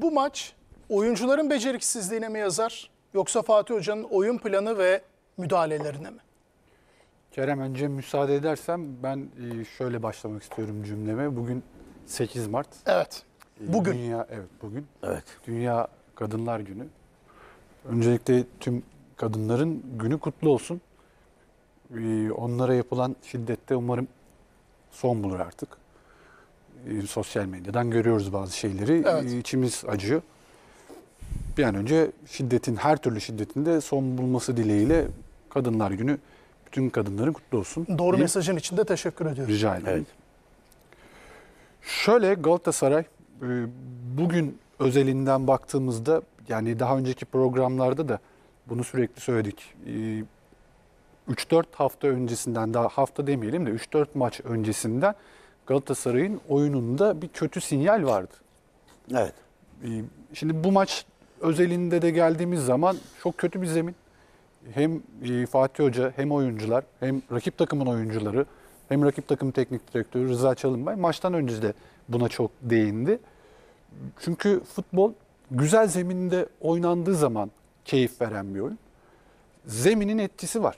bu maç oyuncuların beceriksizliğine mi yazar yoksa Fatih Hoca'nın oyun planı ve müdahalelerine mi? Kerem önce müsaade edersem ben e, şöyle başlamak istiyorum cümleme. Bugün 8 Mart. Evet. E, bugün. Dünya, evet bugün. Evet. Dünya Kadınlar Günü. Öncelikle tüm kadınların günü kutlu olsun. E, onlara yapılan şiddette umarım son bulur artık. E, sosyal medyadan görüyoruz bazı şeyleri. Evet. E, içimiz acıyor. Bir an önce şiddetin, her türlü şiddetin de son bulması dileğiyle Kadınlar Günü bütün kadınların kutlu olsun. Doğru diyeyim. mesajın için de teşekkür ediyorum. Rica ederim. Evet. Şöyle Galatasaray e, bugün özelinden baktığımızda yani daha önceki programlarda da bunu sürekli söyledik. 3-4 hafta öncesinden daha hafta demeyelim de 3-4 maç öncesinden Galatasaray'ın oyununda bir kötü sinyal vardı. Evet. Ee, şimdi bu maç özelinde de geldiğimiz zaman çok kötü bir zemin. Hem e, Fatih Hoca hem oyuncular hem rakip takımın oyuncuları hem rakip takım teknik direktörü Rıza Çalınbay maçtan önce de buna çok değindi. Çünkü futbol güzel zeminde oynandığı zaman keyif veren bir oyun. Zeminin etkisi var.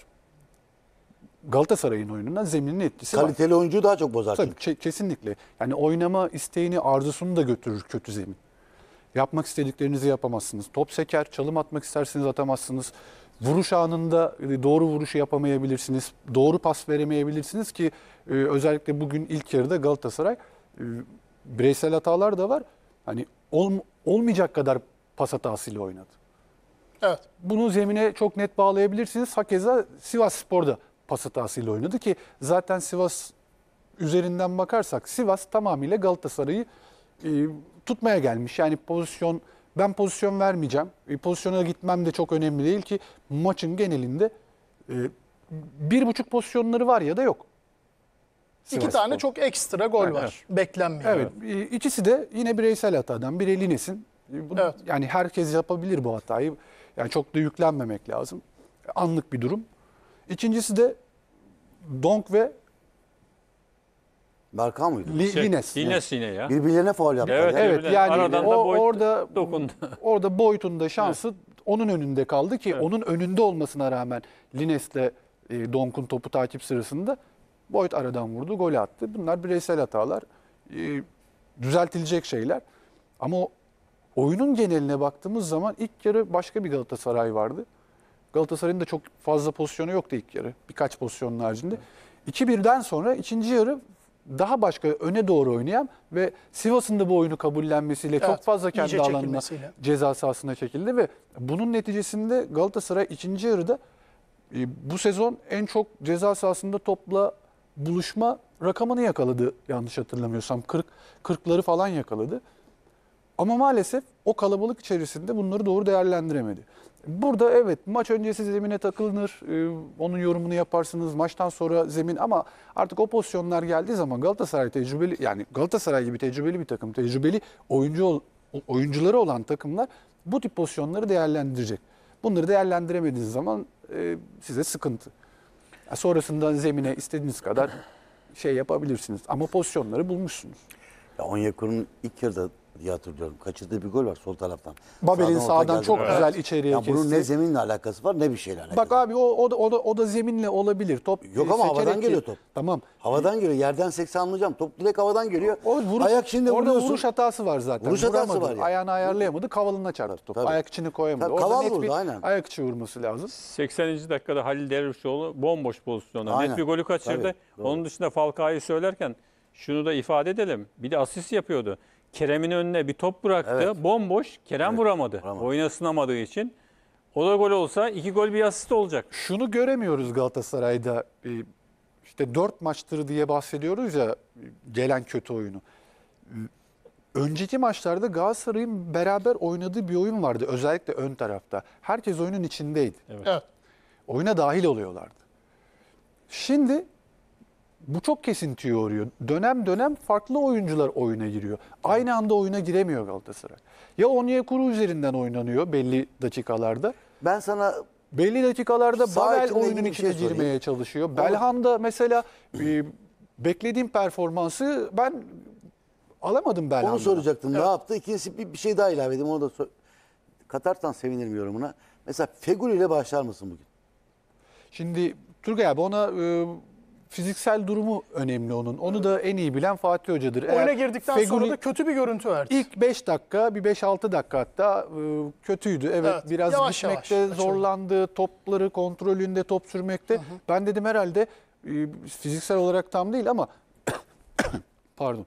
Galatasaray'ın oyununa zeminin etkisi Kaliteli var. Kaliteli oyuncu daha çok bozar Tabii, çünkü. Kesinlikle. Yani oynama isteğini, arzusunu da götürür kötü zemin. Yapmak istediklerinizi yapamazsınız. Top seker, çalım atmak isterseniz atamazsınız. Vuruş anında e, doğru vuruşu yapamayabilirsiniz. Doğru pas veremeyebilirsiniz ki e, özellikle bugün ilk yarıda Galatasaray e, bireysel hatalar da var. Hani olmayacak kadar pas hatasıyla oynadı. Evet. Bunu zemine çok net bağlayabilirsiniz. Hakeza Sivas Spor'da pas hatasıyla oynadı ki zaten Sivas üzerinden bakarsak Sivas tamamıyla Galatasaray'ı e, tutmaya gelmiş. Yani pozisyon ben pozisyon vermeyeceğim. E, pozisyona gitmem de çok önemli değil ki maçın genelinde e, bir buçuk pozisyonları var ya da yok. Sivas İki tane spor. çok ekstra gol evet. var. Beklenmiyor. Evet. evet. İkisi de yine bireysel hatadan. Bir Elines'in. E, evet. Yani herkes yapabilir bu hatayı. Yani çok da yüklenmemek lazım. Anlık bir durum. İkincisi de Donk ve Berkan mıydı? Li, şey, Lines. Lines yine ya. Birbirlerine faul yaptılar. Evet, yani. evet yani Aradan o, boyut, orada dokundu. orada boyutunda şansı onun önünde kaldı ki evet. onun önünde olmasına rağmen Lines'le e, Donk'un topu takip sırasında Boyd aradan vurdu, gol attı. Bunlar bireysel hatalar. E, düzeltilecek şeyler. Ama oyunun geneline baktığımız zaman ilk yarı başka bir Galatasaray vardı. Galatasaray'ın da çok fazla pozisyonu yoktu ilk yarı. Birkaç pozisyonun haricinde. 2-1'den sonra ikinci yarı daha başka öne doğru oynayan ve Sivas'ın da bu oyunu kabullenmesiyle evet, çok fazla kendi alanına ceza sahasına çekildi ve bunun neticesinde Galatasaray ikinci yarıda e, bu sezon en çok ceza sahasında topla buluşma rakamını yakaladı yanlış hatırlamıyorsam 40 40'ları falan yakaladı. Ama maalesef o kalabalık içerisinde bunları doğru değerlendiremedi. Burada evet maç öncesi zemine takılınır, e, onun yorumunu yaparsınız maçtan sonra zemin ama artık o pozisyonlar geldiği zaman Galatasaray tecrübeli yani Galatasaray gibi tecrübeli bir takım, tecrübeli oyuncu oyuncuları olan takımlar bu tip pozisyonları değerlendirecek. Bunları değerlendiremediğiniz zaman e, size sıkıntı. Sonrasında zemine istediğiniz kadar şey yapabilirsiniz ama pozisyonları bulmuşsunuz. Ya Onyekur'un ilk yarıda diye hatırlıyorum. Kaçırdığı bir gol var sol taraftan. Babel'in sağdan, sağdan çok evet. güzel içeriye ya kesti. Bunun ne zeminle alakası var ne bir şeyle alakası Bak var. abi o, o, da, o, da, o da zeminle olabilir. Top e, Yok ama havadan ki... geliyor top. Tamam. Havadan geliyor. Yerden sekse anlayacağım. Top direkt havadan geliyor. O, vuruş, Ayak içinde orada vuruyorsun. vuruş hatası var zaten. Vuruş hatası Vuramadı. var. Yani. Ayağını ayarlayamadı. Kavalına çarptı top. Tabii. Ayak içini koyamadı. Tabii, kaval vurdu bir aynen. Ayak içi vurması lazım. 80. dakikada Halil Dervişoğlu bomboş pozisyonda. Aynen. Net bir golü kaçırdı. Tabii, Onun dışında Falcao'yu söylerken şunu da ifade edelim. Bir de asist yapıyordu. Kerem'in önüne bir top bıraktı. Evet. Bomboş. Kerem evet. vuramadı. vuramadı. Oyuna sınamadığı için. O da gol olsa iki gol bir asist olacak. Şunu göremiyoruz Galatasaray'da. Ee, işte dört maçtır diye bahsediyoruz ya gelen kötü oyunu. Ee, önceki maçlarda Galatasaray'ın beraber oynadığı bir oyun vardı. Özellikle ön tarafta. Herkes oyunun içindeydi. Evet. evet. Oyuna dahil oluyorlardı. Şimdi bu çok kesintiye uğruyor. Dönem dönem farklı oyuncular oyuna giriyor. Aynı anda oyuna giremiyor Galatasaray. Ya Onyekuru üzerinden oynanıyor belli dakikalarda. Ben sana belli dakikalarda Sağ Babel oyunun bir şey içine girmeye çalışıyor. Belhanda mesela e, beklediğim performansı ben alamadım Belhanda. onu soracaktım. Ne yaptı? İkincisi bir, bir şey daha ilave edeyim. Onu da sor- Katar'tan sevinirim yorumuna. Mesela Fegül ile başlar mısın bugün? Şimdi Turgay abi ona e, fiziksel durumu önemli onun. Onu da en iyi bilen Fatih Hoca'dır. Eğer Oyuna girdikten Feguli, sonra da kötü bir görüntü verdi. İlk 5 dakika, bir 5-6 dakika hatta e, kötüydü. Evet, evet biraz yavaş gitmekte yavaş, zorlandı. Topları kontrolünde, top sürmekte. Hı hı. Ben dedim herhalde e, fiziksel olarak tam değil ama pardon.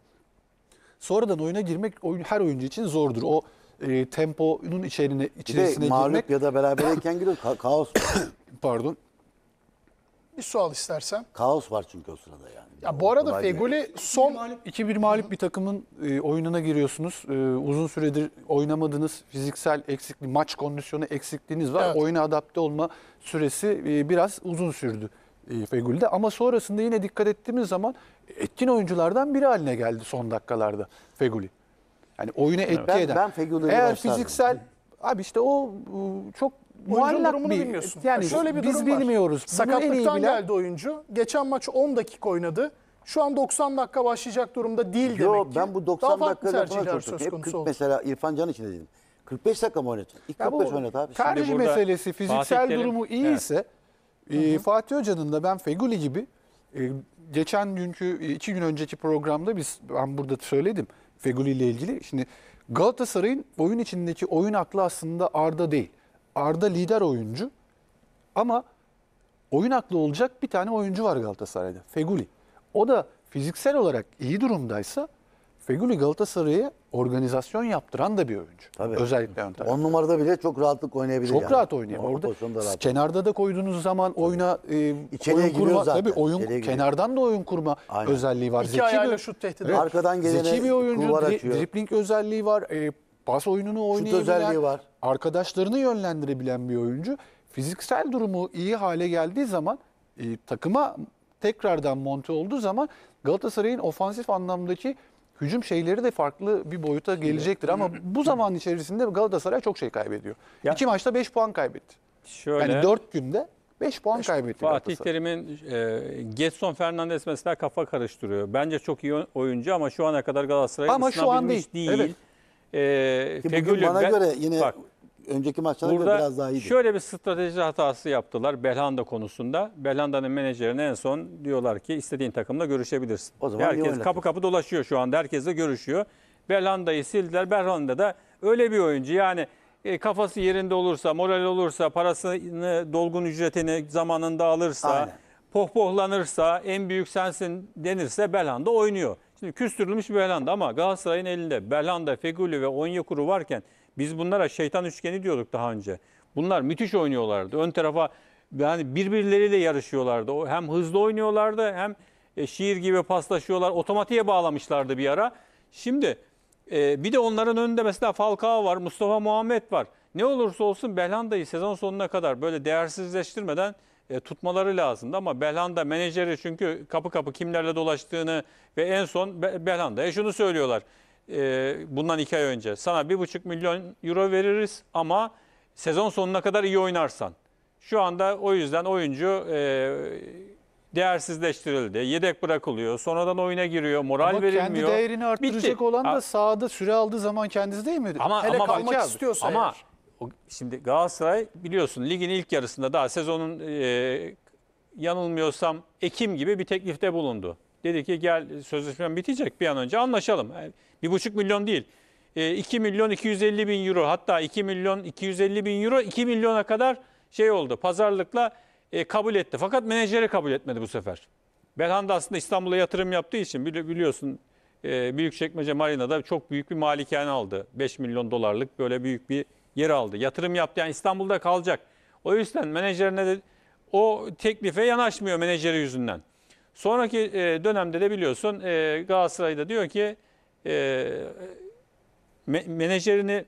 Sonradan oyuna girmek oyun, her oyuncu için zordur. O e, temponun içerine, içerisine girmek. ya da beraberken giriyor. Ka kaos. pardon. Bir sual istersen. Kaos var çünkü o sırada yani. Ya bu arada Fegoli son 2-1 mağlup bir takımın e, oyununa giriyorsunuz. E, uzun süredir oynamadınız. Fiziksel eksikliği, maç kondisyonu eksikliğiniz var. Evet. Oyuna adapte olma süresi e, biraz uzun sürdü e, Fegüli'de. Ama sonrasında yine dikkat ettiğimiz zaman etkin oyunculardan biri haline geldi son dakikalarda Feguli. Yani oyuna etki Ben, eden. ben Fegüli'yi Eğer başlardım. fiziksel abi işte o çok oyuncunun Muallak durumunu bir- bilmiyorsun. yani şöyle bir biz durum var. bilmiyoruz. en iyi Sakatlıktan geldi oyuncu. Geçen maç 10 dakika oynadı. Şu an 90 dakika başlayacak durumda değil Yo, demek ki. ben bu 90 Daha farklı dakikada falan çok söz Hep 40 oldu. mesela İrfan Can için dedim. 45 dakika mı oynatın? İlk 45 oynat abi. Tercih meselesi, fiziksel durumu iyi Evet. ise e, Fatih Hoca'nın da ben Feguli gibi e, geçen günkü e, iki gün önceki programda biz ben burada söyledim Feguli ile ilgili. Şimdi Galatasaray'ın oyun içindeki oyun aklı aslında Arda değil. Arda lider oyuncu ama oyun aklı olacak bir tane oyuncu var Galatasaray'da. Feguli. O da fiziksel olarak iyi durumdaysa Feguli Galatasarayı organizasyon yaptıran da bir oyuncu. Tabii. Özellikle ön tarafta. On numarada bile çok rahatlık oynayabilir. Çok yani. rahat oynuyor. Orada rahat. kenarda da koyduğunuz zaman tabii. oyuna e, İçeriye oyun kurma. Zaten. Tabii oyun İçeriye kenardan giriyor. da oyun kurma Aynen. özelliği var. İki zeki ayağıyla bir, şut tehdidi. Evet. Arkadan gelene zeki bir oyuncu. Dri, dribbling özelliği var. E, pas oyununu oynayabilen, var. arkadaşlarını yönlendirebilen bir oyuncu. Fiziksel durumu iyi hale geldiği zaman e, takıma tekrardan monte olduğu zaman Galatasaray'ın ofansif anlamdaki hücum şeyleri de farklı bir boyuta gelecektir. Ama bu zaman içerisinde Galatasaray çok şey kaybediyor. Ya, İki maçta 5 puan kaybetti. Şöyle, yani 4 günde 5 puan kaybetti Fatih Terim'in e, Getson Fernandes mesela kafa karıştırıyor. Bence çok iyi oyuncu ama şu ana kadar Galatasaray'ın ama şu an değil. değil. Evet. E, Ki bana ben- göre yine bak, önceki maçlara göre biraz daha iyiydi. şöyle bir strateji hatası yaptılar Belhanda konusunda. Belhanda'nın menajerine en son diyorlar ki istediğin takımla görüşebilirsin. O zaman Herkes oynatıyorsun? kapı kapı dolaşıyor şu anda. Herkesle görüşüyor. Belhanda'yı sildiler. Belhanda da öyle bir oyuncu. Yani e, kafası yerinde olursa, moral olursa, parasını, dolgun ücretini zamanında alırsa, Aynen. pohpohlanırsa, en büyük sensin denirse Belhanda oynuyor. Şimdi küstürülmüş Belanda ama Galatasaray'ın elinde Belanda, Feguli ve Onyekuru varken biz bunlara şeytan üçgeni diyorduk daha önce. Bunlar müthiş oynuyorlardı. Ön tarafa yani birbirleriyle yarışıyorlardı. Hem hızlı oynuyorlardı hem e, şiir gibi paslaşıyorlar. Otomatiğe bağlamışlardı bir ara. Şimdi e, bir de onların önünde mesela Falcao var, Mustafa Muhammed var. Ne olursa olsun Belanda'yı sezon sonuna kadar böyle değersizleştirmeden e, tutmaları lazımdı ama Belhanda menajeri çünkü kapı kapı kimlerle dolaştığını ve en son Be Belhanda'ya şunu söylüyorlar. E, bundan iki ay önce sana bir buçuk milyon euro veririz ama sezon sonuna kadar iyi oynarsan. Şu anda o yüzden oyuncu e, değersizleştirildi. Yedek bırakılıyor. Sonradan oyuna giriyor. Moral ama verilmiyor. kendi değerini arttıracak Bitti. olan da sahada süre aldığı zaman kendisi değil mi? Ama, Hele ama kalmak abi, istiyorsa ama eğer şimdi Galatasaray biliyorsun ligin ilk yarısında daha sezonun e, yanılmıyorsam Ekim gibi bir teklifte bulundu. Dedi ki gel sözleşmem bitecek bir an önce anlaşalım. Yani, bir buçuk milyon değil. E, 2 milyon 250 bin euro hatta 2 milyon 250 bin euro 2 milyona kadar şey oldu. Pazarlıkla e, kabul etti. Fakat menajeri kabul etmedi bu sefer. Belhanda aslında İstanbul'a yatırım yaptığı için bili biliyorsun e, Büyükçekmece Marina'da çok büyük bir malikane aldı. 5 milyon dolarlık böyle büyük bir yer aldı. Yatırım yaptı. Yani İstanbul'da kalacak. O yüzden menajerine de o teklife yanaşmıyor menajeri yüzünden. Sonraki e, dönemde de biliyorsun e, Galatasaray'da diyor ki e, me menajerini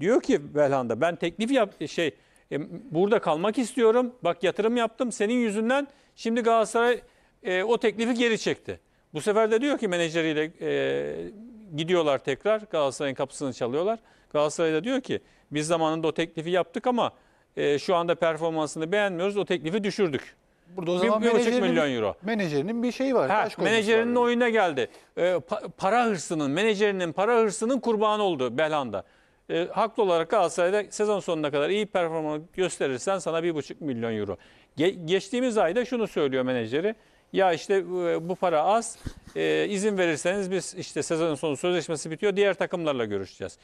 diyor ki Belhanda ben teklif yap şey e, burada kalmak istiyorum. Bak yatırım yaptım senin yüzünden. Şimdi Galatasaray e, o teklifi geri çekti. Bu sefer de diyor ki menajeriyle e, gidiyorlar tekrar Galatasaray'ın kapısını çalıyorlar. Galatasaray da diyor ki biz zamanında o teklifi yaptık ama e, şu anda performansını beğenmiyoruz. O teklifi düşürdük. Burada o zaman bir, bir milyon euro. Menajerinin bir şeyi var. Ha, menajerinin var oyuna geldi. E, pa, para hırsının, menajerinin para hırsının kurbanı oldu Belhanda. E, haklı olarak Galatasaray'da sezon sonuna kadar iyi performans gösterirsen sana bir buçuk milyon euro. Ge, geçtiğimiz ayda şunu söylüyor menajeri. Ya işte e, bu para az, e, izin verirseniz biz işte sezon sonu sözleşmesi bitiyor, diğer takımlarla görüşeceğiz.